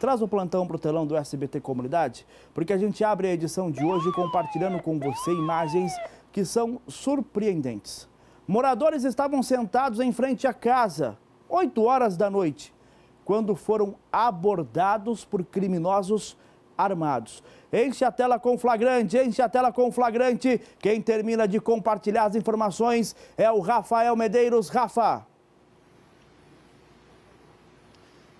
Traz o plantão para o telão do SBT Comunidade, porque a gente abre a edição de hoje compartilhando com você imagens que são surpreendentes. Moradores estavam sentados em frente à casa, 8 horas da noite, quando foram abordados por criminosos armados. Enche a tela com flagrante, enche a tela com flagrante. Quem termina de compartilhar as informações é o Rafael Medeiros. Rafa.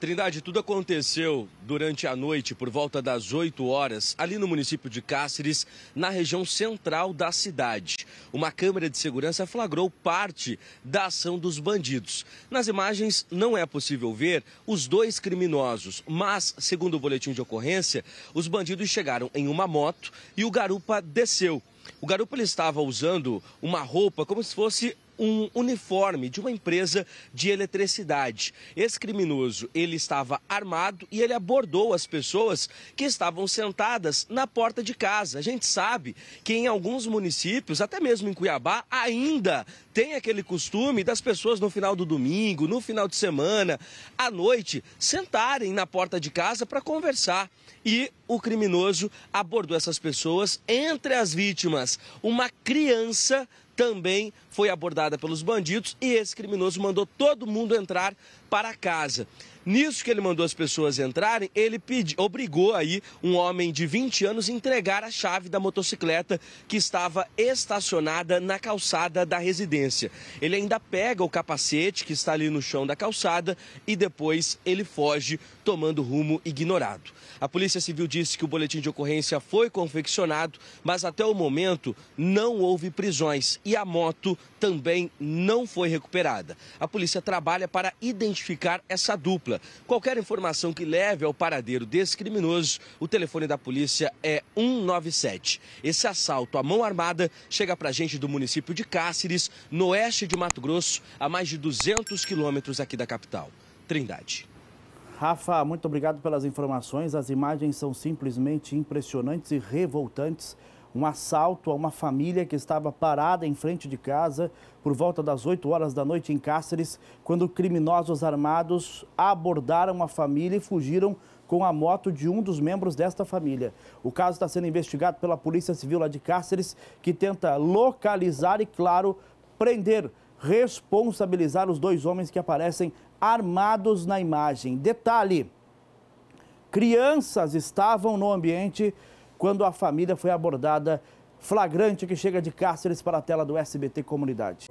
Trindade, tudo aconteceu durante a noite, por volta das 8 horas, ali no município de Cáceres, na região central da cidade. Uma câmera de segurança flagrou parte da ação dos bandidos. Nas imagens não é possível ver os dois criminosos, mas, segundo o boletim de ocorrência, os bandidos chegaram em uma moto e o garupa desceu. O garupa ele estava usando uma roupa como se fosse um uniforme de uma empresa de eletricidade. Esse criminoso, ele estava armado e ele abordou as pessoas que estavam sentadas na porta de casa. A gente sabe que em alguns municípios, até mesmo em Cuiabá, ainda tem aquele costume das pessoas no final do domingo, no final de semana, à noite, sentarem na porta de casa para conversar. E o criminoso abordou essas pessoas. Entre as vítimas, uma criança também foi abordada pelos bandidos e esse criminoso mandou todo mundo entrar para casa. Nisso que ele mandou as pessoas entrarem, ele pedi, obrigou aí um homem de 20 anos a entregar a chave da motocicleta que estava estacionada na calçada da residência. Ele ainda pega o capacete que está ali no chão da calçada e depois ele foge tomando rumo ignorado. A Polícia Civil disse que o boletim de ocorrência foi confeccionado, mas até o momento não houve prisões e a moto também não foi recuperada. A polícia trabalha para identificar essa dupla dupla. Qualquer informação que leve ao paradeiro desse criminoso, o telefone da polícia é 197. Esse assalto à mão armada chega para a gente do município de Cáceres, no oeste de Mato Grosso, a mais de 200 quilômetros aqui da capital, Trindade. Rafa, muito obrigado pelas informações. As imagens são simplesmente impressionantes e revoltantes um assalto a uma família que estava parada em frente de casa por volta das 8 horas da noite em Cáceres, quando criminosos armados abordaram a família e fugiram com a moto de um dos membros desta família. O caso está sendo investigado pela Polícia Civil lá de Cáceres, que tenta localizar e, claro, prender, responsabilizar os dois homens que aparecem armados na imagem. Detalhe: crianças estavam no ambiente quando a família foi abordada. Flagrante que chega de cárceres para a tela do SBT Comunidade.